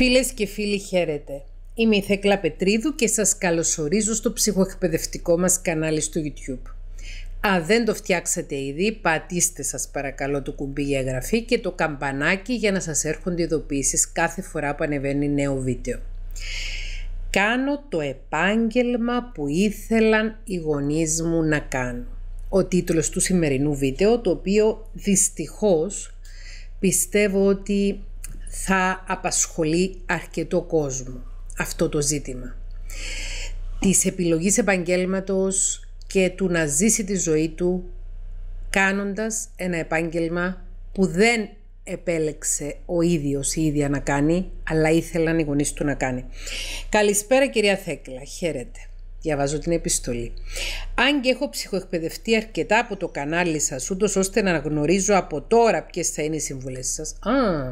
Φίλες και φίλοι χαίρετε. Είμαι η Θέκλα Πετρίδου και σας καλωσορίζω στο ψυχοεκπαιδευτικό μας κανάλι στο YouTube. Αν δεν το φτιάξατε ήδη, πατήστε σας παρακαλώ το κουμπί για εγγραφή και το καμπανάκι για να σας έρχονται ειδοποιήσεις κάθε φορά που ανεβαίνει νέο βίντεο. Κάνω το επάγγελμα που ήθελαν οι γονείς μου να κάνω. Ο τίτλος του σημερινού βίντεο, το οποίο δυστυχώς πιστεύω ότι θα απασχολεί αρκετό κόσμο αυτό το ζήτημα. Της επιλογής επαγγέλματος και του να ζήσει τη ζωή του κάνοντας ένα επάγγελμα που δεν επέλεξε ο ίδιος η ίδια να κάνει, αλλά ήθελαν οι γονείς του να κάνει. Καλησπέρα κυρία Θέκλα, χαίρετε. Διαβάζω την επιστολή. Αν και έχω ψυχοεκπαιδευτεί αρκετά από το κανάλι σας, ούτως ώστε να γνωρίζω από τώρα ποιες θα είναι οι συμβουλές σας. Α,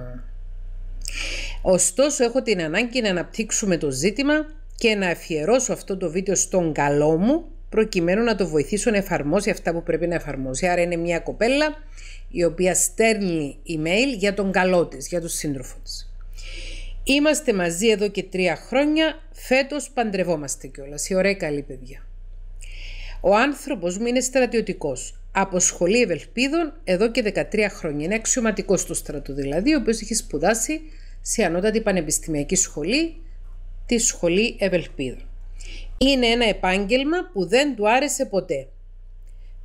Ωστόσο έχω την ανάγκη να αναπτύξουμε το ζήτημα και να αφιερώσω αυτό το βίντεο στον καλό μου προκειμένου να το βοηθήσω να εφαρμόσει αυτά που πρέπει να εφαρμόσει. Άρα είναι μια κοπέλα η οποία στέλνει email για τον καλό της, για τον σύντροφο της. Είμαστε μαζί εδώ και τρία χρόνια, φέτος παντρευόμαστε κιόλας, η ωραία καλή παιδιά. Ο άνθρωπος μου είναι στρατιωτικός, από σχολή ευελπίδων εδώ και 13 χρόνια, είναι αξιωματικός του στρατού δηλαδή, ο οποίος έχει σπουδάσει σε ανώτατη πανεπιστημιακή σχολή, τη Σχολή Ευελπίδων. Είναι ένα επάγγελμα που δεν του άρεσε ποτέ.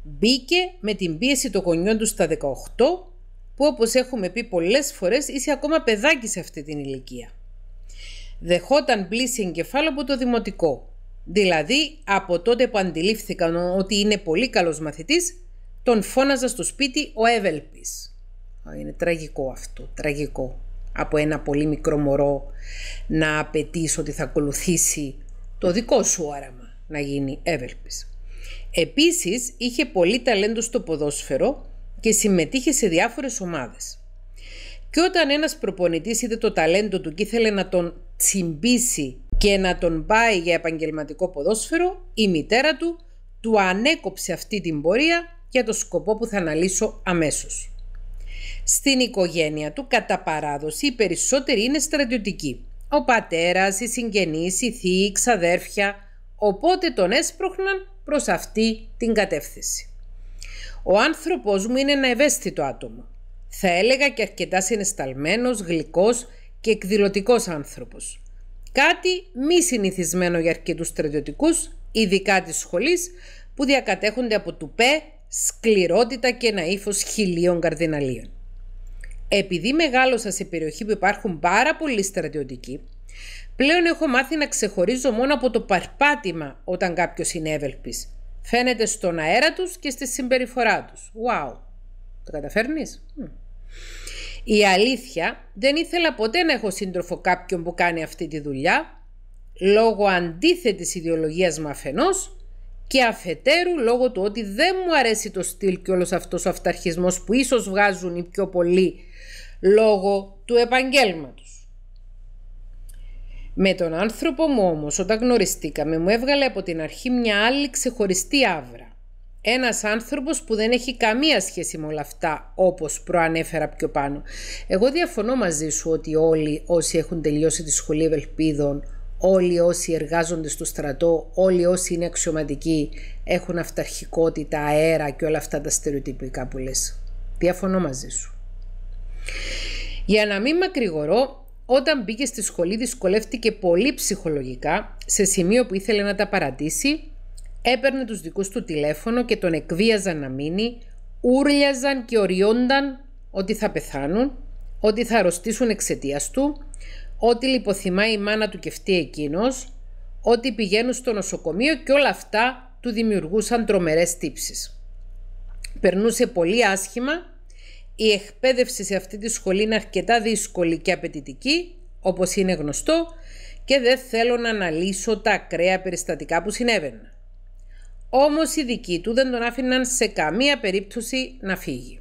Μπήκε με την πίεση των γονιών του στα 18, που όπως έχουμε πει πολλές φορές είσαι ακόμα παιδάκι σε αυτή την ηλικία. Δεχόταν πλήση εγκεφάλου από το δημοτικό. Δηλαδή, από τότε που αντιλήφθηκαν ότι είναι πολύ καλός μαθητής, τον φώναζα στο σπίτι ο Εύελπης. Είναι τραγικό αυτό, τραγικό από ένα πολύ μικρό μωρό να απαιτεί ότι θα ακολουθήσει το δικό σου άραμα να γίνει εύελπης. Επίσης είχε πολύ ταλέντο στο ποδόσφαιρο και συμμετείχε σε διάφορες ομάδες. Και όταν ένας προπονητής είδε το ταλέντο του και ήθελε να τον τσιμπήσει και να τον πάει για επαγγελματικό ποδόσφαιρο, η μητέρα του του ανέκοψε αυτή την πορεία για το σκοπό που θα αναλύσω αμέσως. Στην οικογένεια του, κατά παράδοση, οι περισσότεροι είναι στρατιωτικοί. Ο πατέρας, οι συγγενείς, οι θείοι, οι ξαδέρφια, οπότε τον έσπροχναν προς αυτή την κατεύθυνση. Ο άνθρωπος μου είναι ένα ευαίσθητο άτομο. Θα έλεγα και αρκετά συνεσταλμένος, γλυκός και εκδηλωτικός άνθρωπος. Κάτι μη συνηθισμένο για αρκετούς στρατιωτικούς, ειδικά της σχολής, που διακατέχονται από τουπέ, σκληρότητα και ένα ύφος χιλίων καρδιναλίων. Επειδή μεγάλωσα σε περιοχή που υπάρχουν πάρα πολλοί στρατιωτικοί, πλέον έχω μάθει να ξεχωρίζω μόνο από το παρπάτημα όταν κάποιος είναι ευελπής. Φαίνεται στον αέρα τους και στη συμπεριφορά τους. Wow! Το καταφέρνεις. Η αλήθεια, δεν ήθελα ποτέ να έχω σύντροφο κάποιον που κάνει αυτή τη δουλειά, λόγω αντίθετης ιδεολογίας μου και αφετέρου λόγω του ότι δεν μου αρέσει το στυλ και όλος αυτός ο αυταρχισμός που ίσως βγάζουν οι πιο πολλοί λόγω του επαγγέλματος. Με τον άνθρωπο μου όμως όταν γνωριστήκαμε μου έβγαλε από την αρχή μια άλλη ξεχωριστή άβρα. Ένας άνθρωπος που δεν έχει καμία σχέση με όλα αυτά όπως προανέφερα πιο πάνω. Εγώ διαφωνώ μαζί σου ότι όλοι όσοι έχουν τελειώσει τη σχολή ευελπίδων όλοι όσοι εργάζονται στο στρατό, όλοι όσοι είναι αξιωματικοί έχουν αυταρχικότητα, αέρα και όλα αυτά τα στερεοτυπικά που λες. Διαφωνώ μαζί σου. Για να μην μακρηγορώ, όταν μπήκε στη σχολή δυσκολεύτηκε πολύ ψυχολογικά σε σημείο που ήθελε να τα παρατήσει, έπαιρνε τους δικούς του τηλέφωνο και τον εκβίαζαν να μείνει, ούρλιαζαν και οριόνταν ότι θα πεθάνουν, ότι θα αρρωστήσουν εξαιτίας του ό,τι λιποθυμάει η μάνα του κεφτεί εκείνος, ό,τι πηγαίνουν στο νοσοκομείο και όλα αυτά του δημιουργούσαν τρομερές τύψεις. Περνούσε πολύ άσχημα, η εκπαίδευση σε αυτή τη σχολή είναι αρκετά δύσκολη και απαιτητική, όπως είναι γνωστό, και δεν θέλω να αναλύσω τα ακραία περιστατικά που συνέβαιναν. Όμως οι δικοί του δεν τον άφηναν σε καμία περίπτωση να φύγει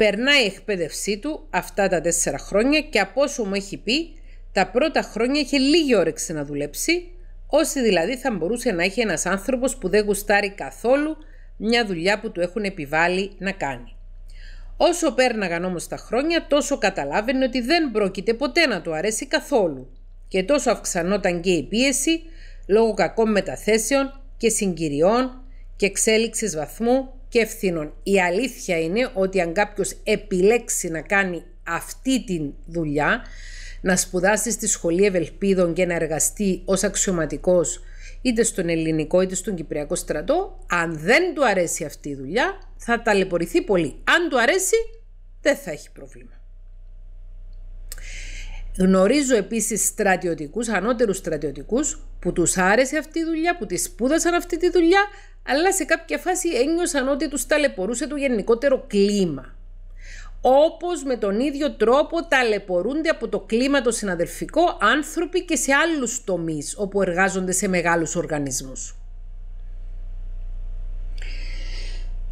περνάει η εκπαίδευσή του αυτά τα τέσσερα χρόνια και από όσο μου έχει πει, τα πρώτα χρόνια είχε λίγη όρεξη να δουλέψει, όσοι δηλαδή θα μπορούσε να έχει ένας άνθρωπος που δεν γουστάρει καθόλου μια δουλειά που του έχουν επιβάλει να κάνει. Όσο πέρναγαν όμως τα χρόνια, τόσο καταλάβαινε ότι δεν πρόκειται ποτέ να του αρέσει καθόλου και τόσο αυξανόταν και η πίεση λόγω κακών μεταθέσεων και συγκυριών και εξέλιξης βαθμού και Η αλήθεια είναι ότι αν κάποιος επιλέξει να κάνει αυτή τη δουλειά, να σπουδάσει στη Σχολή Ευελπίδων και να εργαστεί ως αξιωματικός είτε στον ελληνικό είτε στον κυπριακό στρατό, αν δεν του αρέσει αυτή η δουλειά θα ταλαιπωρηθεί πολύ. Αν του αρέσει δεν θα έχει πρόβλημα. Γνωρίζω επίσης στρατιωτικούς, ανώτερους στρατιωτικούς που τους άρεσε αυτή η δουλειά, που τη σπούδασαν αυτή τη δουλειά, αλλά σε κάποια φάση ένιωσαν ότι τους ταλαιπωρούσε το γενικότερο κλίμα. Όπως με τον ίδιο τρόπο ταλαιπωρούνται από το κλίμα το συναδελφικό άνθρωποι και σε άλλους τομείς όπου εργάζονται σε μεγάλους οργανισμούς.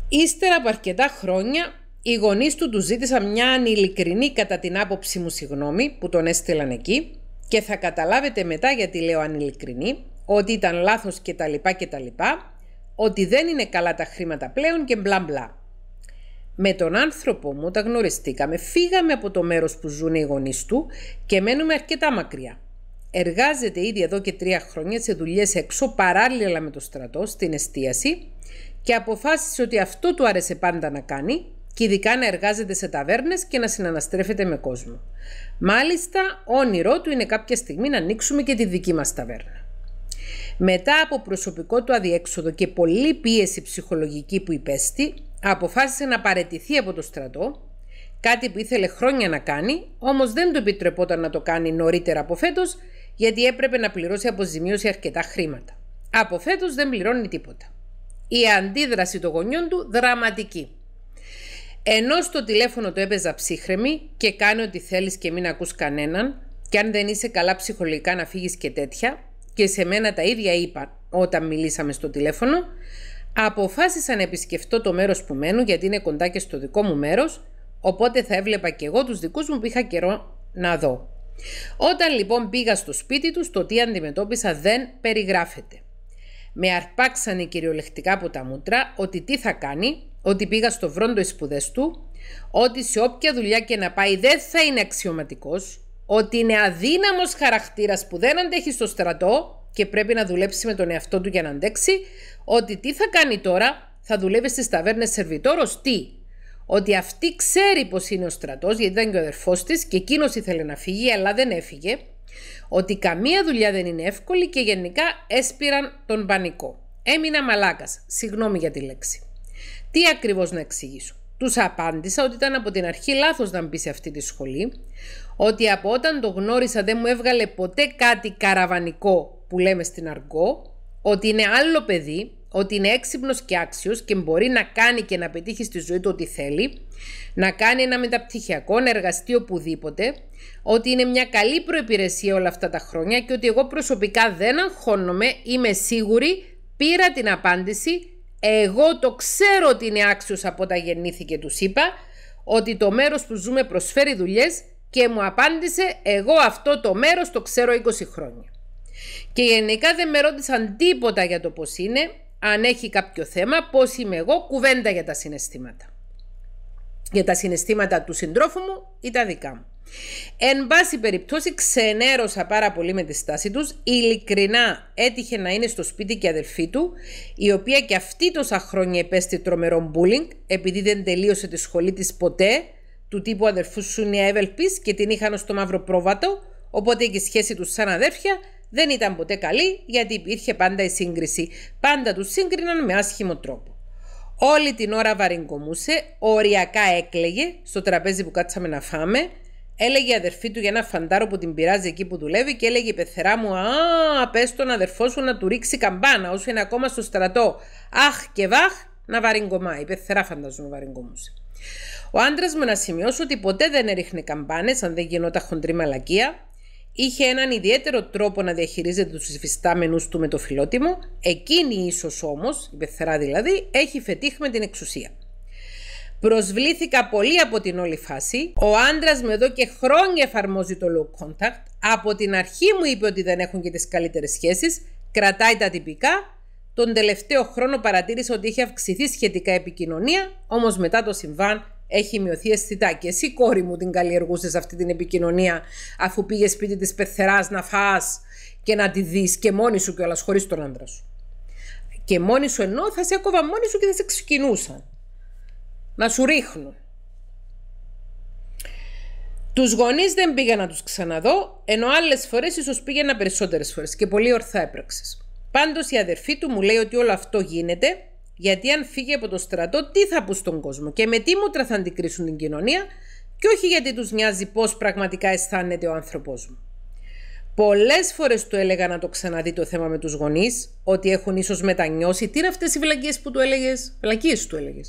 Ύστερα από αρκετά χρόνια οι γονείς του τους ζήτησαν μια ανηλικρινή κατά την άποψή μου συγγνώμη που τον έστειλαν εκεί και θα καταλάβετε μετά γιατί λέω ανηλικρινή ότι ήταν λάθος κτλ. κτλ ότι δεν είναι καλά τα χρήματα πλέον και μπλα μπλα. Με τον άνθρωπο μου τα γνωριστήκαμε, φύγαμε από το μέρος που ζουν οι γονείς του και μένουμε αρκετά μακριά. Εργάζεται ήδη εδώ και τρία χρόνια σε δουλειές έξω παράλληλα με το στρατό στην εστίαση και αποφάσισε ότι αυτό του άρεσε πάντα να κάνει και ειδικά να εργάζεται σε ταβέρνες και να συναναστρέφεται με κόσμο. Μάλιστα, όνειρό του είναι κάποια στιγμή να ανοίξουμε και τη δική μας ταβέρνα. Μετά από προσωπικό του αδιέξοδο και πολλή πίεση ψυχολογική που υπέστη, αποφάσισε να παρετηθεί από το στρατό, κάτι που ήθελε χρόνια να κάνει, όμως δεν του επιτρεπόταν να το κάνει νωρίτερα από φέτος, γιατί έπρεπε να πληρώσει αποζημίωση αρκετά χρήματα. Από φέτος δεν πληρώνει τίποτα. Η αντίδραση των γονιών του δραματική. Ενώ στο τηλέφωνο το έπαιζα ψύχρεμη και κάνει ό,τι θέλεις και μην ακούς κανέναν και αν δεν είσαι καλά ψυχολογικά να φύγεις και τέτοια, και σε μένα τα ίδια είπαν όταν μιλήσαμε στο τηλέφωνο, αποφάσισα να επισκεφτώ το μέρος που μένω γιατί είναι κοντά και στο δικό μου μέρος, οπότε θα έβλεπα και εγώ τους δικούς μου που είχα καιρό να δω. Όταν λοιπόν πήγα στο σπίτι τους, το τι αντιμετώπισα δεν περιγράφεται. Με αρπάξανε κυριολεκτικά από τα μούτρα ότι τι θα κάνει, ότι πήγα στο βρόντο οι σπουδές του, ότι σε όποια δουλειά και να πάει δεν θα είναι αξιωματικός, ότι είναι αδύναμος χαρακτήρας που δεν αντέχει στο στρατό και πρέπει να δουλέψει με τον εαυτό του για να αντέξει, ότι τι θα κάνει τώρα, θα δουλεύει στις ταβέρνες σερβιτόρος, τι, ότι αυτή ξέρει πως είναι ο στρατός, γιατί ήταν και ο αδερφός της και εκείνος ήθελε να φύγει, αλλά δεν έφυγε, ότι καμία δουλειά δεν είναι εύκολη και γενικά έσπηραν τον πανικό. Έμεινα μαλάκας, συγγνώμη για τη λέξη. Τι ακριβώς να εξηγήσω. Τους απάντησα ότι ήταν από την αρχή λάθος να μπει σε αυτή τη σχολή, ότι από όταν το γνώρισα δεν μου έβγαλε ποτέ κάτι καραβανικό που λέμε στην αργό, ότι είναι άλλο παιδί, ότι είναι έξυπνος και άξιος και μπορεί να κάνει και να πετύχει στη ζωή του ό,τι θέλει, να κάνει ένα μεταπτυχιακό, να εργαστεί οπουδήποτε, ότι είναι μια καλή προπηρεσία όλα αυτά τα χρόνια και ότι εγώ προσωπικά δεν αγχώνομαι, είμαι σίγουρη, πήρα την απάντηση, εγώ το ξέρω ότι είναι άξιος από τα γεννήθηκε, του είπα, ότι το μέρος που ζούμε προσφέρει δουλειές και μου απάντησε, εγώ αυτό το μέρος το ξέρω 20 χρόνια. Και γενικά δεν με ρώτησαν τίποτα για το πώς είναι, αν έχει κάποιο θέμα, πώς είμαι εγώ, κουβέντα για τα συναισθήματα. Για τα συναισθήματα του συντρόφου μου ή τα δικά μου. Εν πάση περιπτώσει ξενέρωσα πάρα πολύ με τη στάση τους Ειλικρινά έτυχε να είναι στο σπίτι και αδελφή του Η οποία και αυτή τόσα χρόνια επέστη τρομερό μπούλινγκ, Επειδή δεν τελείωσε τη σχολή της ποτέ του τύπου αδερφού σου είναι εύελπη και την είχαν στο μαύρο πρόβατο, οπότε και η σχέση τους σαν αδέρφια δεν ήταν ποτέ καλή γιατί υπήρχε πάντα η σύγκριση. Πάντα τους σύγκριναν με άσχημο τρόπο. Όλη την ώρα βαρυγκομούσε, οριακά έκλαιγε στο τραπέζι που κάτσαμε να φάμε. Έλεγε η αδερφή του για ένα φαντάρο που την πειράζει εκεί που δουλεύει και έλεγε η πεθερά μου «Α, πες τον αδερφό σου να του ρίξει καμπάνα όσο είναι ακόμα στο στρατό. Αχ και βαχ, να βαριγκωμάει. Πεθερά φανταζομαι βαριγκωμούσε. Ο άντρας μου να σημειώσω ότι ποτέ δεν έριχνε καμπάνες αν δεν γινόταν χοντρή μαλακία. Είχε έναν ιδιαίτερο τρόπο να διαχειρίζεται τους υφιστάμενους του με το φιλότιμο. Εκείνη ίσως όμως, η πεθερά δηλαδή, έχει φετύχει με την εξουσία. Προσβλήθηκα πολύ από την όλη φάση. Ο άντρας μου εδώ και χρόνια εφαρμόζει το low contact. Από την αρχή μου είπε ότι δεν έχουν και τις καλύτερες σχέσεις. Κρατάει τα τυπικά τον τελευταίο χρόνο παρατήρησε ότι είχε αυξηθεί σχετικά επικοινωνία, όμως μετά το συμβάν έχει μειωθεί αισθητά. Και εσύ, κόρη μου, την καλλιεργούσες αυτή την επικοινωνία, αφού πήγες σπίτι της πεθεράς να φας και να τη δεις και μόνη σου κιόλας, χωρίς τον άντρα σου. Και μόνη σου ενώ θα σε έκοβα μόνη σου και θα σε ξεκινούσαν. Να σου ρίχνουν. Τους γονείς δεν πήγα να τους ξαναδώ, ενώ άλλες φορές ίσως πήγαινα περισσότερες φορές και πολύ ορθά έπραξες. Πάντως η αδερφή του μου λέει ότι όλο αυτό γίνεται γιατί αν φύγει από το στρατό τι θα πω στον κόσμο και με τι μούτρα θα αντικρίσουν την κοινωνία και όχι γιατί τους νοιάζει πώς πραγματικά αισθάνεται ο ανθρώπο μου. Πολλές φορές του έλεγα να το ξαναδεί το θέμα με τους γονείς ότι έχουν ίσως μετανιώσει. Τι είναι αυτές οι βλακίες που του έλεγες, βλακίες του έλεγε.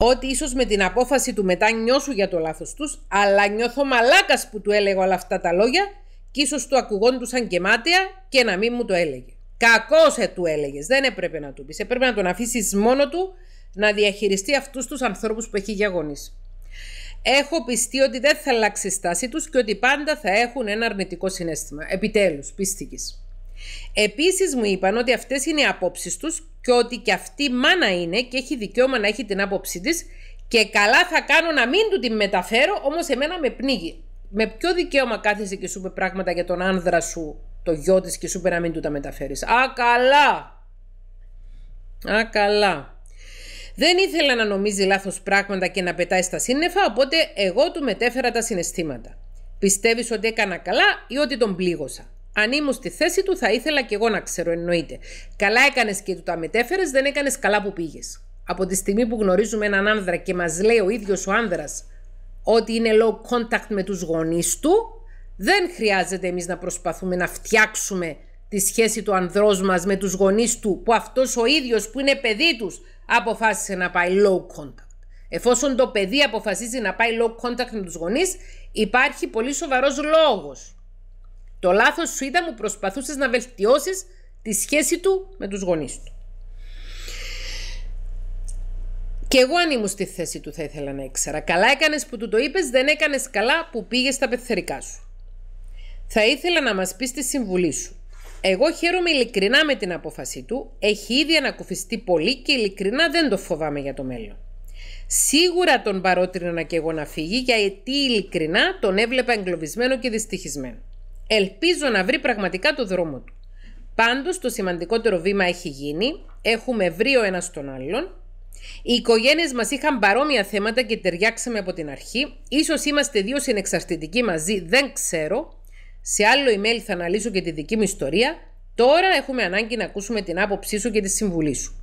Ότι ίσω με την απόφαση του μετά νιώσου για το λάθος τους, αλλά νιώθω μαλάκας που του έλεγα όλα αυτά τα λόγια και ίσως του ακουγόντουσαν και μάταια και να μην μου το έλεγε. Κακός σε του έλεγες. Δεν έπρεπε να του πεις. Έπρεπε να τον αφήσεις μόνο του να διαχειριστεί αυτούς τους ανθρώπους που έχει για γονεί. Έχω πιστεί ότι δεν θα αλλάξει στάση τους και ότι πάντα θα έχουν ένα αρνητικό συνέστημα. Επιτέλους, πίστηκες. Επίσης μου είπαν ότι αυτές είναι οι απόψεις τους και ότι και αυτή μάνα είναι και έχει δικαίωμα να έχει την άποψή της και καλά θα κάνω να μην του την μεταφέρω, όμως εμένα με πνίγει. Με ποιο δικαίωμα κάθεσαι και σου είπε πράγματα για τον άνδρα σου το γιο της και σου να μην του τα μεταφέρεις. ΑΚΑΛΑ ΑΚΑΛΑ Δεν ήθελα να νομίζει λάθος πράγματα και να πετάει στα σύννεφα, οπότε εγώ του μετέφερα τα συναισθήματα. Πιστεύεις ότι έκανα καλά ή ότι τον πλήγωσα. Αν ήμουν στη θέση του, θα ήθελα και εγώ να ξέρω, εννοείται. Καλά έκανες και του τα μετέφερες, δεν έκανες καλά που πήγες. Από τη στιγμή που γνωρίζουμε έναν άνδρα και μας λέει ο ίδιος ο άνδρας ότι είναι low contact με τους γονείς του, δεν χρειάζεται εμείς να προσπαθούμε να φτιάξουμε τη σχέση του ανδρός μας με τους γονείς του που αυτός ο ίδιος που είναι παιδί τους αποφάσισε να πάει low contact. Εφόσον το παιδί αποφασίζει να πάει low contact με τους γονείς υπάρχει πολύ σοβαρός λόγος. Το λάθος σου ήταν που προσπαθούσες να βελτιώσεις τη σχέση του με τους γονείς του. Και εγώ αν ήμουν στη θέση του θα ήθελα να ήξερα. Καλά έκανες που του το είπες, δεν έκανες καλά που πήγες στα πεθερικά σου. Θα ήθελα να μας πεις τη συμβουλή σου. Εγώ χαίρομαι ειλικρινά με την απόφαση του, έχει ήδη ανακουφιστεί πολύ και ειλικρινά δεν το φοβάμαι για το μέλλον. Σίγουρα τον παρότρινα και εγώ να φύγει, γιατί ειλικρινά τον έβλεπα εγκλωβισμένο και δυστυχισμένο. Ελπίζω να βρει πραγματικά το δρόμο του. Πάντως το σημαντικότερο βήμα έχει γίνει, έχουμε βρει ο ένας τον άλλον. Οι οικογένειες μας είχαν παρόμοια θέματα και ταιριάξαμε από την αρχή. σω είμαστε δύο συνεξαρτητικοί μαζί, δεν ξέρω. Σε άλλο email θα αναλύσω και τη δική μου ιστορία. Τώρα έχουμε ανάγκη να ακούσουμε την άποψή σου και τη συμβουλή σου.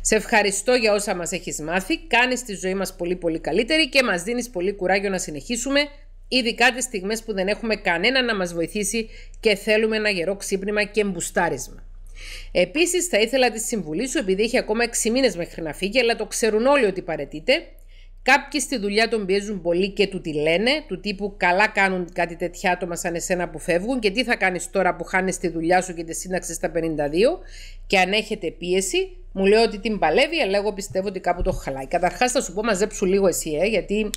Σε ευχαριστώ για όσα μας έχεις μάθει, κάνεις τη ζωή μας πολύ πολύ καλύτερη και μας δίνεις πολύ κουράγιο να συνεχίσουμε, ειδικά τις στιγμές που δεν έχουμε κανένα να μας βοηθήσει και θέλουμε ένα γερό ξύπνημα και μπουστάρισμα. Επίσης θα ήθελα τη συμβουλή σου επειδή έχει ακόμα 6 μήνες μέχρι να φύγει, αλλά το ξέρουν όλοι ότι παρετείται, Κάποιοι στη δουλειά τον πιέζουν πολύ και του τη λένε, του τύπου καλά κάνουν κάτι τέτοια άτομα σαν εσένα που φεύγουν και τι θα κάνεις τώρα που χάνεις τη δουλειά σου και τη σύναξη στα 52 και αν έχετε πίεση. Μου λέω ότι την παλεύει, αλλά εγώ πιστεύω ότι κάπου το χαλάει. Καταρχάς θα σου πω μαζέψου λίγο εσύ, ε, γιατί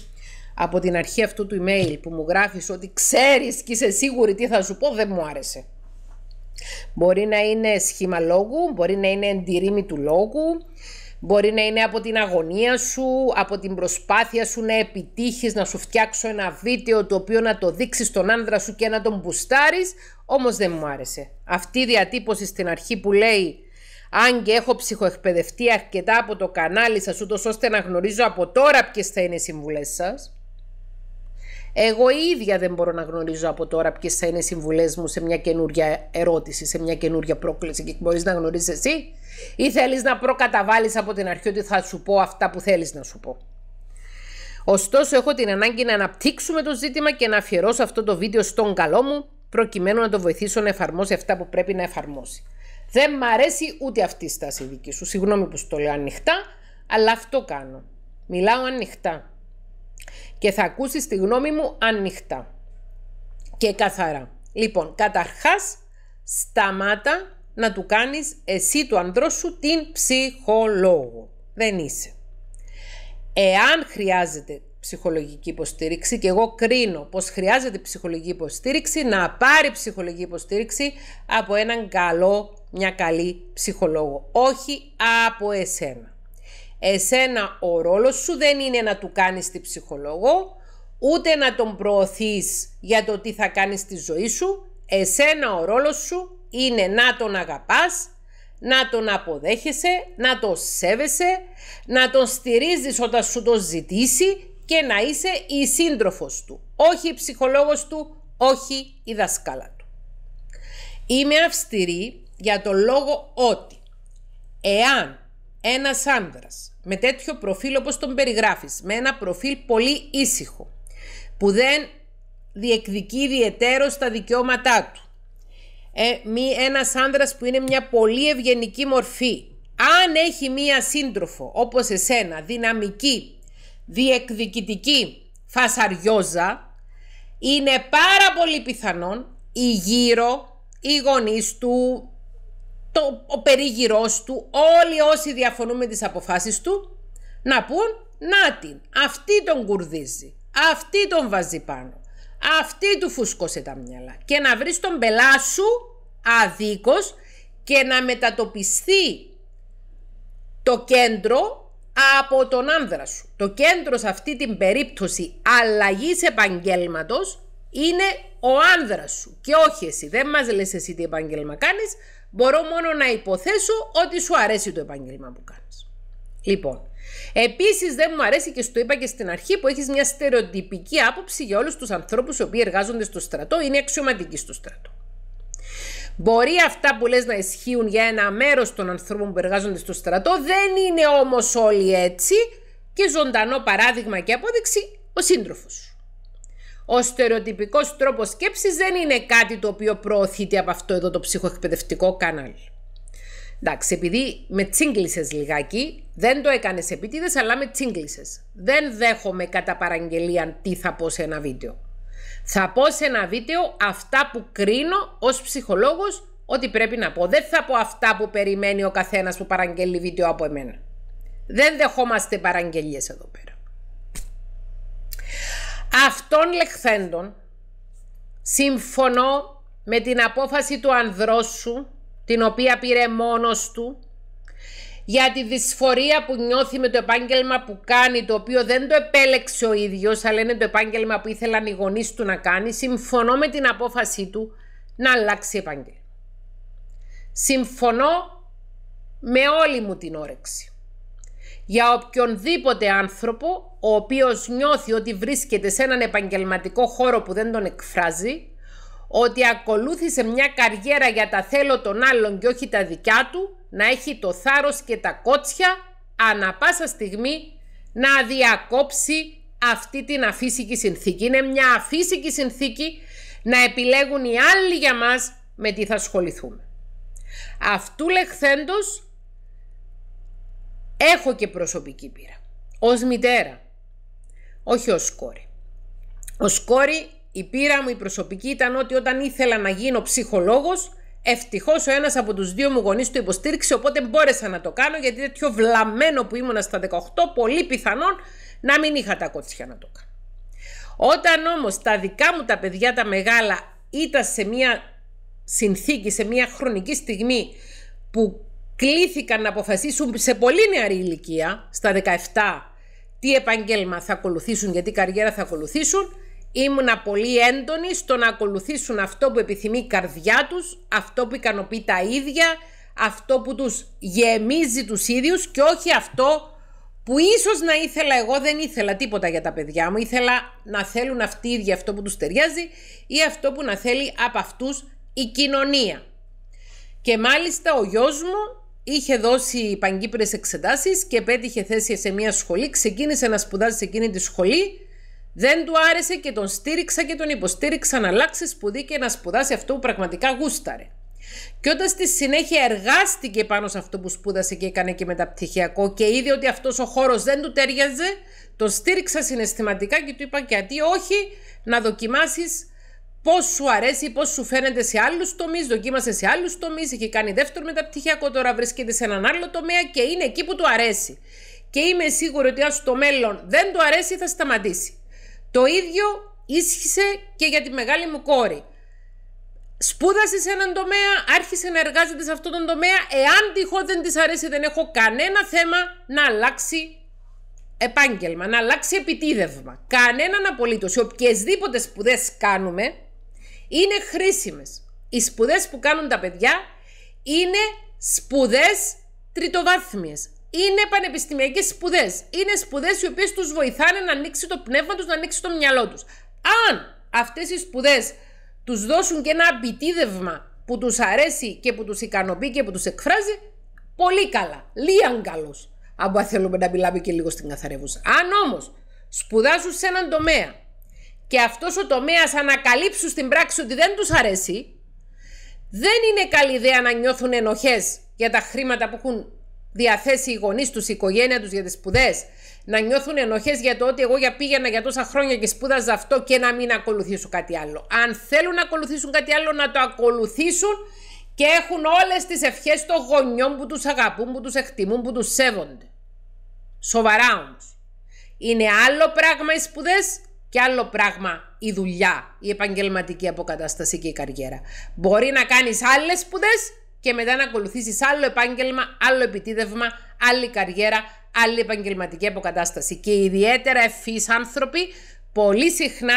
από την αρχή αυτού του email που μου γράφεις ότι ξέρεις και είσαι σίγουρη τι θα σου πω δεν μου άρεσε. Μπορεί να είναι σχήμα λόγου, μπορεί να είναι εντυρίμη του λόγου, Μπορεί να είναι από την αγωνία σου, από την προσπάθεια σου να επιτύχεις, να σου φτιάξω ένα βίντεο το οποίο να το δείξεις στον άνδρα σου και να τον μπουστάρεις, όμως δεν μου άρεσε. Αυτή η διατύπωση στην αρχή που λέει αν και έχω ψυχοεκπαιδευτεί αρκετά από το κανάλι σας, ούτως ώστε να γνωρίζω από τώρα ποιες θα είναι οι συμβουλές σας, εγώ ίδια δεν μπορώ να γνωρίζω από τώρα ποιες θα είναι οι συμβουλές μου σε μια καινούρια ερώτηση, σε μια καινούρια πρόκληση και μπορείς να γνωρίζεις εσύ, ή θέλεις να προκαταβάλεις από την αρχή ότι θα σου πω αυτά που θέλεις να σου πω. Ωστόσο, έχω την ανάγκη να αναπτύξουμε το ζήτημα και να αφιερώσω αυτό το βίντεο στον καλό μου, προκειμένου να το βοηθήσω να εφαρμόσει αυτά που πρέπει να εφαρμόσει. Δεν μ' αρέσει ούτε αυτή η στάση δική σου. Συγγνώμη που σου το λέω ανοιχτά, αλλά αυτό κάνω. Μιλάω ανοιχτά και θα ακούσεις τη γνώμη μου ανοιχτά και καθαρά. Λοιπόν, καταρχάς σταμάτα να του κάνεις εσύ του ανδρός σου την ψυχολόγο. Δεν είσαι. Εάν χρειάζεται ψυχολογική υποστήριξη και εγώ κρίνω πως χρειάζεται ψυχολογική υποστήριξη να πάρει ψυχολογική υποστήριξη από έναν καλό, μια καλή ψυχολόγο. Όχι από εσένα. Εσένα ο ρόλος σου δεν είναι να του κάνεις τη ψυχολόγο, ούτε να τον προωθείς για το τι θα κάνεις στη ζωή σου. Εσένα ο ρόλος σου είναι να τον αγαπάς, να τον αποδέχεσαι, να τον σέβεσαι, να τον στηρίζεις όταν σου το ζητήσει και να είσαι η σύντροφος του, όχι η ψυχολόγος του, όχι η δασκάλα του. Είμαι αυστηρή για το λόγο ότι εάν ένας άνδρας με τέτοιο προφίλ όπως τον περιγράφεις, με ένα προφίλ πολύ ήσυχο, που δεν διεκδικεί ιδιαίτερο τα δικαιώματά του, ε, μη, ένας άνδρας που είναι μια πολύ ευγενική μορφή, αν έχει μία σύντροφο όπως εσένα, δυναμική, διεκδικητική, φασαριόζα, είναι πάρα πολύ πιθανόν η γύρω, οι γονείς του, ο περίγυρός του, όλοι όσοι διαφωνούν με τις αποφάσεις του, να πούν «Να την, αυτή τον κουρδίζει, αυτή τον βάζει πάνω, αυτή του φουσκώσε τα μυαλά» και να βρεις τον πελά σου και να μετατοπιστεί το κέντρο από τον άνδρα σου. Το κέντρο σε αυτή την περίπτωση αλλαγής επαγγέλματος είναι ο άνδρας σου και όχι εσύ. Δεν μας λες εσύ τι επάγγελμα κάνεις, μπορώ μόνο να υποθέσω ότι σου αρέσει το επάγγελμα που κάνεις. Λοιπόν, επίσης δεν μου αρέσει και σου το είπα και στην αρχή που έχεις μια στερεοτυπική άποψη για όλους τους ανθρώπους οι οποίοι εργάζονται στο στρατό, ή είναι αξιωματικοί στο στρατό. Μπορεί αυτά που λες να ισχύουν για ένα μέρος των ανθρώπων που εργάζονται στο στρατό, δεν είναι όμως όλοι έτσι και ζωντανό παράδειγμα και απόδειξη ο σύντροφος ο στερεοτυπικός τρόπος σκέψης δεν είναι κάτι το οποίο προωθείται από αυτό εδώ το ψυχοεκπαιδευτικό κανάλι. Εντάξει, επειδή με τσίγκλισες λιγάκι, δεν το έκανες επίτηδες, αλλά με τσίγκλισες. Δεν δέχομαι κατά παραγγελία τι θα πω σε ένα βίντεο. Θα πω σε ένα βίντεο αυτά που κρίνω ως ψυχολόγος ότι πρέπει να πω. Δεν θα πω αυτά που περιμένει ο καθένας που παραγγέλει βίντεο από εμένα. Δεν δεχόμαστε παραγγελίες εδώ πέρα. Αυτών λεχθέντων συμφωνώ με την απόφαση του σου, την οποία πήρε μόνος του, για τη δυσφορία που νιώθει με το επάγγελμα που κάνει, το οποίο δεν το επέλεξε ο ίδιος, αλλά είναι το επάγγελμα που ήθελαν οι γονείς του να κάνει, συμφωνώ με την απόφασή του να αλλάξει επάγγελμα. Συμφωνώ με όλη μου την όρεξη για οποιονδήποτε άνθρωπο ο οποίος νιώθει ότι βρίσκεται σε έναν επαγγελματικό χώρο που δεν τον εκφράζει, ότι ακολούθησε μια καριέρα για τα θέλω των άλλων και όχι τα δικιά του, να έχει το θάρρος και τα κότσια ανα πάσα στιγμή να διακόψει αυτή την αφύσικη συνθήκη. Είναι μια αφύσικη συνθήκη να επιλέγουν οι άλλοι για μας με τι θα ασχοληθούμε. Αυτού λεχθέντος Έχω και προσωπική πείρα. Ως μητέρα. Όχι ως κόρη. Ως κόρη η πείρα μου η προσωπική ήταν ότι όταν ήθελα να γίνω ψυχολόγος, Ευτυχώς ο ένας από τους δύο μου γονείς το υποστήριξε, οπότε μπόρεσα να το κάνω γιατί τέτοιο βλαμμένο που ήμουνα στα 18, πολύ πιθανόν να μην είχα τα κότσια να το κάνω. Όταν όμως τα δικά μου τα παιδιά τα μεγάλα ήταν σε μια συνθήκη, σε μια χρονική στιγμή που κλήθηκαν να αποφασίσουν σε πολύ νεαρή ηλικία, στα 17, τι επαγγέλμα θα ακολουθήσουν γιατί τι καριέρα θα ακολουθήσουν, ήμουνα πολύ έντονη στο να ακολουθήσουν αυτό που επιθυμεί η καρδιά τους, αυτό που ικανοποιεί τα ίδια, αυτό που τους γεμίζει τους ίδιους και όχι αυτό που ίσως να ήθελα εγώ δεν ήθελα τίποτα για τα παιδιά μου, ήθελα να θέλουν αυτοί οι ίδιοι αυτό που τους ταιριάζει ή αυτό που να θέλει από αυτούς η κοινωνία. Και μάλιστα ο γιος μου είχε δώσει πανκύπριες εξετάσεις και πέτυχε θέση σε μια σχολή. Ξεκίνησε να σπουδάζει σε εκείνη τη σχολή. Δεν του άρεσε και τον στήριξα και τον υποστήριξα να αλλάξει σπουδή και να σπουδάσει αυτό που πραγματικά γούσταρε. Και όταν στη συνέχεια εργάστηκε πάνω σε αυτό που σπούδασε και έκανε και μεταπτυχιακό και είδε ότι αυτός ο χώρος δεν του τέριαζε, τον στήριξα συναισθηματικά και του είπα γιατί όχι να δοκιμάσεις Πώς σου αρέσει, πώς σου φαίνεται σε άλλους τομείς, δοκίμασε σε άλλους τομείς. είχε κάνει δεύτερο μεταπτυχιακό, τώρα βρίσκεται σε έναν άλλο τομέα και είναι εκεί που του αρέσει. Και είμαι σίγουρη ότι αν στο μέλλον δεν του αρέσει, θα σταματήσει. Το ίδιο ίσχυσε και για τη μεγάλη μου κόρη. Σπούδασε σε έναν τομέα, άρχισε να εργάζεται σε αυτόν τον τομέα. Εάν τυχόν δεν της αρέσει, δεν έχω κανένα θέμα να αλλάξει επάγγελμα, να αλλάξει επιτίδευμα. Κανέναν απολύτως. οποιασδήποτε σπουδές κάνουμε, είναι χρήσιμες. Οι σπουδές που κάνουν τα παιδιά είναι σπουδές τριτοβάθμιες. Είναι πανεπιστημιακές σπουδές. Είναι σπουδές οι οποίες τους βοηθάνε να ανοίξει το πνεύμα τους, να ανοίξει το μυαλό τους. Αν αυτές οι σπουδές τους δώσουν και ένα αμπιτίδευμα που τους αρέσει και που τους ικανοποιεί και που τους εκφράζει, πολύ καλά, λίγαν καλός. Αν θέλουμε να μιλάμε και λίγο στην καθαρεύουσα. Αν όμως σπουδάσουν σε έναν τομέα και αυτός ο τομέας ανακαλύψουν στην πράξη ότι δεν τους αρέσει, δεν είναι καλή ιδέα να νιώθουν ενοχές για τα χρήματα που έχουν διαθέσει οι γονείς τους, η οικογένεια τους για τις σπουδές, να νιώθουν ενοχές για το ότι εγώ για πήγαινα για τόσα χρόνια και σπούδαζα αυτό και να μην ακολουθήσω κάτι άλλο. Αν θέλουν να ακολουθήσουν κάτι άλλο, να το ακολουθήσουν και έχουν όλες τις ευχές των γονιών που τους αγαπούν, που τους εκτιμούν, που τους σέβονται. Σοβαρά όμως. Είναι άλλο πράγμα οι σπουδές και άλλο πράγμα η δουλειά, η επαγγελματική αποκατάσταση και η καριέρα. Μπορεί να κάνεις άλλες σπουδές και μετά να ακολουθήσεις άλλο επάγγελμα, άλλο επιτίδευμα, άλλη καριέρα, άλλη επαγγελματική αποκατάσταση. Και ιδιαίτερα ευφύς άνθρωποι πολύ συχνά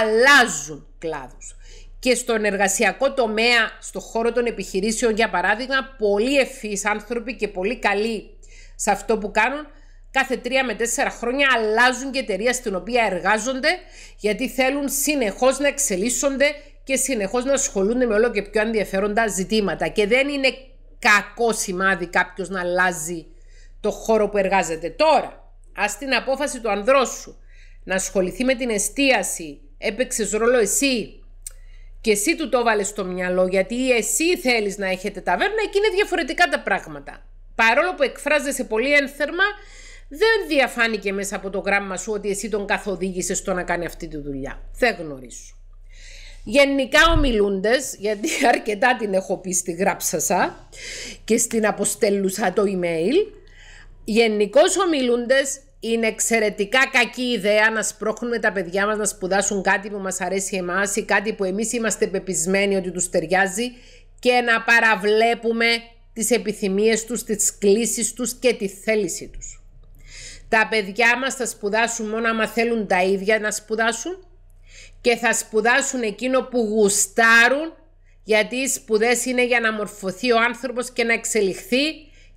αλλάζουν κλάδους. Και στον εργασιακό τομέα, στον χώρο των επιχειρήσεων για παράδειγμα, πολύ ευφύς άνθρωποι και πολύ καλοί σε αυτό που κάνουν, κάθε τρία με τέσσερα χρόνια αλλάζουν και εταιρεία στην οποία εργάζονται γιατί θέλουν συνεχώς να εξελίσσονται και συνεχώς να ασχολούνται με όλο και πιο ενδιαφέροντα ζητήματα και δεν είναι κακό σημάδι κάποιος να αλλάζει το χώρο που εργάζεται. Τώρα, ας την απόφαση του ανδρός σου να ασχοληθεί με την εστίαση έπαιξες ρόλο εσύ και εσύ του το βάλες στο μυαλό γιατί εσύ θέλεις να έχετε ταβέρνα και είναι διαφορετικά τα πράγματα. Παρόλο που εκφράζεσαι πολύ ένθερμα, δεν διαφάνηκε μέσα από το γράμμα σου ότι εσύ τον καθοδήγησες στο να κάνει αυτή τη δουλειά. Δεν γνωρίζω. Γενικά ομιλούντες, γιατί αρκετά την έχω πει στη γράψασα και στην αποστέλουσα το email. Γενικώς ομιλούντες είναι εξαιρετικά κακή ιδέα να σπρώχνουμε τα παιδιά μας να σπουδάσουν κάτι που μας αρέσει εμάς ή κάτι που εμείς είμαστε πεπισμένοι ότι τους ταιριάζει και να παραβλέπουμε τις επιθυμίες τους, τις κλήσεις τους και τη θέληση τους. Τα παιδιά μας θα σπουδάσουν μόνο άμα θέλουν τα ίδια να σπουδάσουν και θα σπουδάσουν εκείνο που γουστάρουν γιατί οι σπουδές είναι για να μορφωθεί ο άνθρωπος και να εξελιχθεί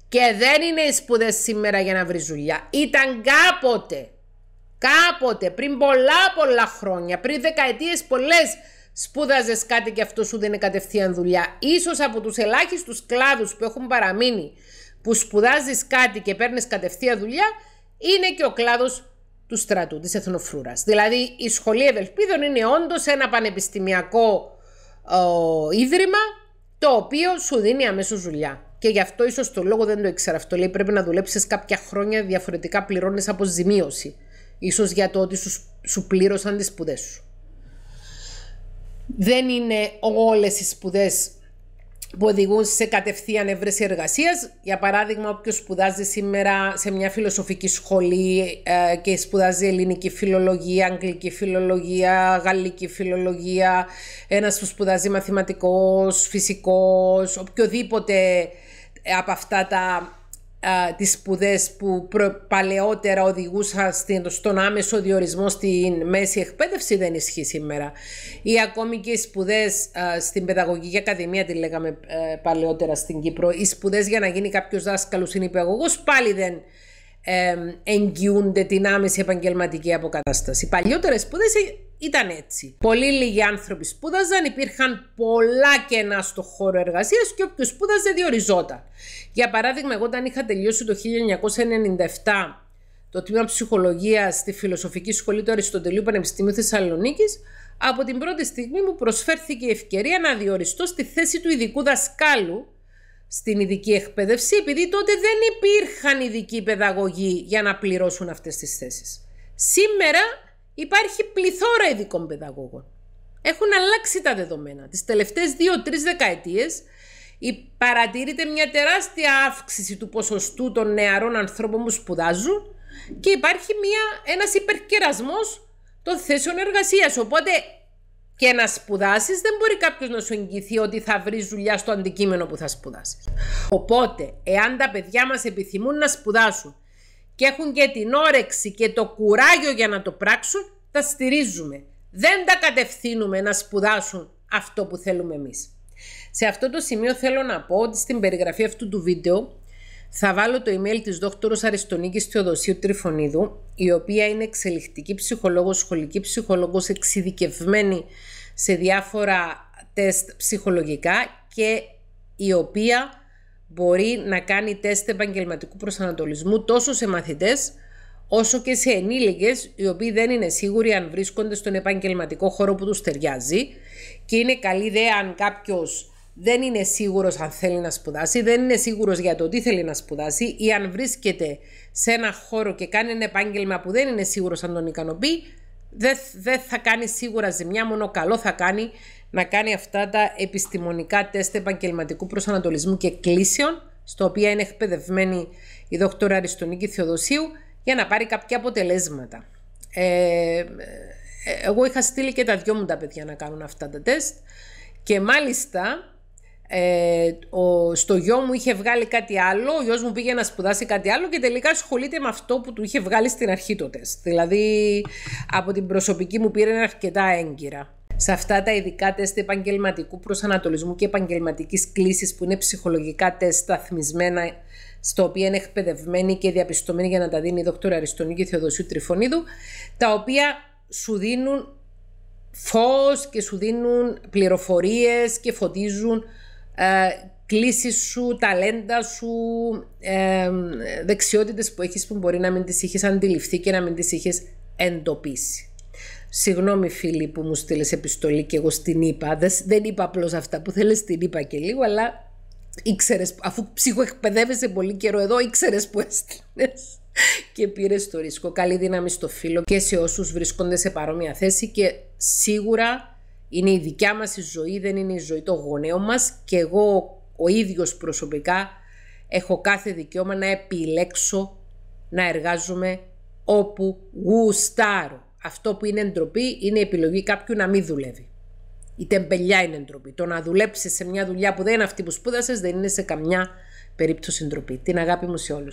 και δεν είναι οι σπουδές σήμερα για να βρει δουλειά. Ήταν κάποτε, κάποτε, πριν πολλά πολλά χρόνια, πριν δεκαετίες πολλές σπούδαζες κάτι και αυτό σου δεν είναι κατευθείαν δουλειά. Ίσως από τους ελάχιστους κλάδους που έχουν παραμείνει, που σπουδάζεις κάτι και παίρνεις κατευθείαν δουλειά, είναι και ο κλάδος του στρατού, της Εθνοφρούρας. Δηλαδή η Σχολή Ευελπίδων είναι όντως ένα πανεπιστημιακό ίδρυμα το οποίο σου δίνει αμέσως δουλειά. Και γι' αυτό ίσως το λόγο δεν το ήξερα αυτό. Λέει πρέπει να δουλέψεις κάποια χρόνια διαφορετικά πληρώνεις αποζημίωση. Ίσως για το ότι σου, πλήρωσαν τις σπουδές σου. Δεν είναι όλες οι σπουδές που οδηγούν σε κατευθείαν έβρεση εργασίας. Για παράδειγμα, όποιος σπουδάζει σήμερα σε μια φιλοσοφική σχολή ε, και σπουδάζει ελληνική φιλολογία, αγγλική φιλολογία, γαλλική φιλολογία, ένας που σπουδάζει μαθηματικός, φυσικός, οποιοδήποτε ε, από αυτά τα α, τις σπουδές που προ, παλαιότερα οδηγούσαν στον άμεσο διορισμό στην μέση εκπαίδευση δεν ισχύει σήμερα. Ή ακόμη και οι σπουδές στην Παιδαγωγική Ακαδημία, τη λέγαμε ε, παλαιότερα στην Κύπρο, οι σπουδές για να γίνει κάποιος δάσκαλος ή υπεγωγό πάλι δεν εγγυούνται την άμεση επαγγελματική αποκατάσταση. Παλιότερες σπουδές ε, ήταν έτσι. Πολύ λίγοι άνθρωποι σπούδαζαν, υπήρχαν πολλά κενά στο χώρο εργασίας και όποιος σπούδαζε διοριζόταν. Για παράδειγμα, εγώ όταν είχα τελειώσει το 1997 το τμήμα ψυχολογίας στη Φιλοσοφική Σχολή του Αριστοτελείου Πανεπιστημίου Θεσσαλονίκης, από την πρώτη στιγμή μου προσφέρθηκε η ευκαιρία να διοριστώ στη θέση του ειδικού δασκάλου στην ειδική εκπαίδευση, επειδή τότε δεν υπήρχαν ειδικοί παιδαγωγοί για να πληρώσουν αυτές τις θέσεις. Σήμερα Υπάρχει πληθώρα ειδικών παιδαγωγών. Έχουν αλλάξει τα δεδομένα. Τις τελευταίες δύο-τρεις δεκαετίες παρατηρείται μια τεράστια αύξηση του ποσοστού των νεαρών ανθρώπων που σπουδάζουν και υπάρχει μια, ένας υπερκερασμός των θέσεων εργασίας. Οπότε και να σπουδάσεις, δεν μπορεί κάποιος να σου εγγυηθεί ότι θα βρεις δουλειά στο αντικείμενο που θα σπουδάσεις. Οπότε, εάν τα παιδιά μας επιθυμούν να σπουδάσουν και έχουν και την όρεξη και το κουράγιο για να το πράξουν, τα στηρίζουμε. Δεν τα κατευθύνουμε να σπουδάσουν αυτό που θέλουμε εμείς. Σε αυτό το σημείο θέλω να πω ότι στην περιγραφή αυτού του βίντεο θα βάλω το email της δόκτωρος Αριστονίκης Θεοδοσίου Τριφωνίδου, η οποία είναι εξελιχτική ψυχολόγος, σχολική ψυχολόγος, εξειδικευμένη σε διάφορα τεστ ψυχολογικά και η οποία μπορεί να κάνει τεστ επαγγελματικού προσανατολισμού τόσο σε μαθητές όσο και σε ενήλικες οι οποίοι δεν είναι σίγουροι αν βρίσκονται στον επαγγελματικό χώρο που τους ταιριάζει και είναι καλή ιδέα αν κάποιος δεν είναι σίγουρος αν θέλει να σπουδάσει, δεν είναι σίγουρος για το τι θέλει να σπουδάσει ή αν βρίσκεται σε ένα χώρο και κάνει ένα επάγγελμα που δεν είναι σίγουρος αν τον ικανοποιεί, δεν θα κάνει σίγουρα ζημιά, μόνο καλό θα κάνει να κάνει αυτά τα επιστημονικά τεστ επαγγελματικού προσανατολισμού και κλήσεων, στο οποίο είναι εκπαιδευμένη η δόκτωρα Αριστονίκη Θεοδοσίου, για να πάρει κάποια αποτελέσματα. Ε, ε, εγώ είχα στείλει και τα δυο μου τα παιδιά να κάνουν αυτά τα τεστ και μάλιστα ε, ο, στο γιο μου είχε βγάλει κάτι άλλο, ο γιος μου πήγε να σπουδάσει κάτι άλλο και τελικά ασχολείται με αυτό που του είχε βγάλει στην αρχή το τεστ. Δηλαδή από την προσωπική μου πήρε αρκετά έγκυρα σε αυτά τα ειδικά τεστ επαγγελματικού προσανατολισμού και επαγγελματικής κλίσης που είναι ψυχολογικά τεστ σταθμισμένα στα οποία είναι εκπαιδευμένη και διαπιστωμένοι για να τα δίνει η δόκτωρα Αριστονή και Θεοδοσίου Τριφωνίδου, τα οποία σου δίνουν φως και σου δίνουν πληροφορίες και φωτίζουν ε, σου, ταλέντα σου, ε, δεξιότητες που έχεις που μπορεί να μην τις είχες αντιληφθεί και να μην τις είχες εντοπίσει. Συγγνώμη φίλοι που μου στείλες επιστολή και εγώ στην είπα. Δεν είπα απλώς αυτά που θέλεις την είπα και λίγο, αλλά ήξερες, αφού ψυχοεκπαιδεύεσαι πολύ καιρό εδώ, ήξερες που έστειλες. και πήρες το ρίσκο. Καλή δύναμη στο φίλο και σε όσους βρίσκονται σε παρόμοια θέση και σίγουρα είναι η δικιά μας η ζωή, δεν είναι η ζωή των γονέων μας και εγώ ο ίδιος προσωπικά έχω κάθε δικαίωμα να επιλέξω να εργάζομαι όπου γουστάρω αυτό που είναι ντροπή είναι η επιλογή κάποιου να μην δουλεύει. Η τεμπελιά είναι ντροπή. Το να δουλέψεις σε μια δουλειά που δεν είναι αυτή που σπούδασες δεν είναι σε καμιά περίπτωση ντροπή. Την αγάπη μου σε όλους.